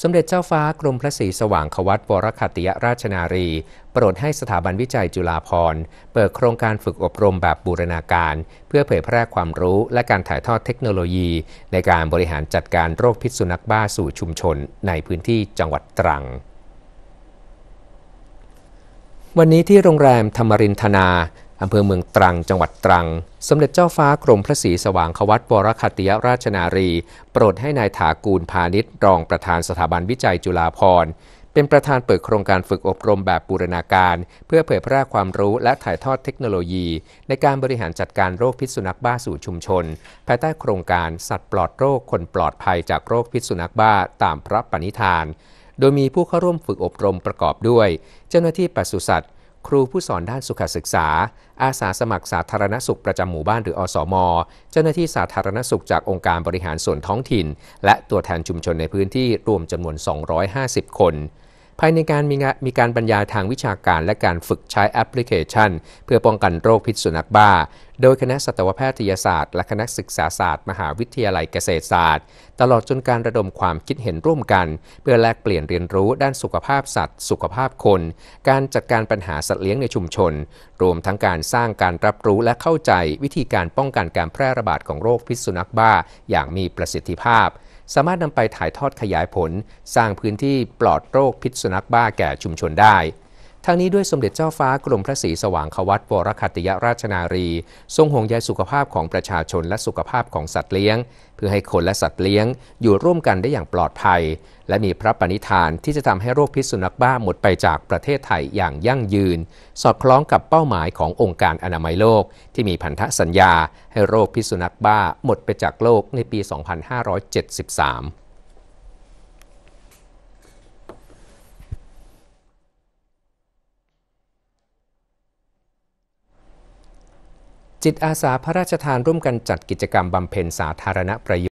สมเด็จเจ้าฟ้า กรมพระศรีสว่างควัตวรคติยราชนารี โปรดให้สถาบันวิจัยจุฬาภรณ์ เปิดโครงการฝึกอบรมแบบบูรณาการ เพื่อเผยแพร่ความรู้และการถ่ายทอดเทคโนโลยีในการบริหารจัดการโรคพิษสุนัขบ้าสู่ชุมชนในพื้นที่จังหวัดตรัง วันนี้ที่โรงแรมธรรมรินธนาอำเภอเมืองตรัง จังหวัดตรัง สมเด็จเจ้าฟ้ากรมพระศรีสว่างควัตวรคติยราชนารี โปรดให้นายถากูลพาณิชย์รองประธานสถาบันวิจัยจุฬาภรณ์เป็นประธานเปิดโครงการฝึกอบรมแบบบูรณาการ เพื่อเผยแพร่ความรู้และถ่ายทอดเทคโนโลยีในการบริหารจัดการโรคพิษสุนัขบ้าสู่ชุมชน ภายใต้โครงการสัตว์ปลอดโรคคนปลอดภัยจากโรคพิษสุนัขบ้าตามพระปณิธาน โดยมีผู้เข้าร่วมฝึกอบรมประกอบด้วย เจ้าหน้าที่ปศุสัตว์ครูผู้สอนด้านสุขศึกษา อาสาสมัครสาธารณสุขประจำหมู่บ้านหรืออสมเจ้าหน้าที่สาธารณสุขจากองค์การบริหารส่วนท้องถิ่น และตัวแทนชุมชนในพื้นที่รวมจำนวน 250 คนภายในการมีมีการบรรยายทางวิชาการและการฝึกใช้แอปพลิเคชัน เพื่อป้องกันโรคพิษสุนัขบ้า โดยคณะสัตวแพทยศาสตร์และคณะศึกษาศาสตร์ มหาวิทยาลัยเกษตรศาสตร์ ตลอดจนการระดมความคิดเห็นร่วมกัน เพื่อแลกเปลี่ยนเรียนรู้ด้านสุขภาพสัตว์ สุขภาพคน การจัดการปัญหาสัตว์เลี้ยงในชุมชน รวมทั้งการสร้างการรับรู้และเข้าใจวิธีการป้องกันการแพร่ระบาดของโรคพิษสุนัขบ้า อย่างมีประสิทธิภาพสามารถนำไปถ่ายทอดขยายผล สร้างพื้นที่ปลอดโรคพิษสุนัขบ้าแก่ชุมชนได้ทั้งนี้ด้วยสมเด็จเจ้าฟ้ากรมพระศรีสว่างควัตวรคัตยราชนารี ทรงห่วงใยสุขภาพของประชาชนและสุขภาพ ของสัตว์เลี้ยง เพื่อให้คนและสัตว์เลี้ยงอยู่ร่วมกันได้อย่างปลอดภัย และมีพระปณิธานที่จะทำให้โรคพิษสุนัขบ้าหมดไปจากประเทศไทยอย่างยั่งยืน สอดคล้องกับเป้าหมายขององค์การอนามัยโลกที่มีพันธสัญญา ให้โรคพิษสุนัขบ้าหมดไปจากโลกในปี 2573จิตอาสาพระราชทานร่วมกันจัดกิจกรรมบำเพ็ญสาธารณประโยชน์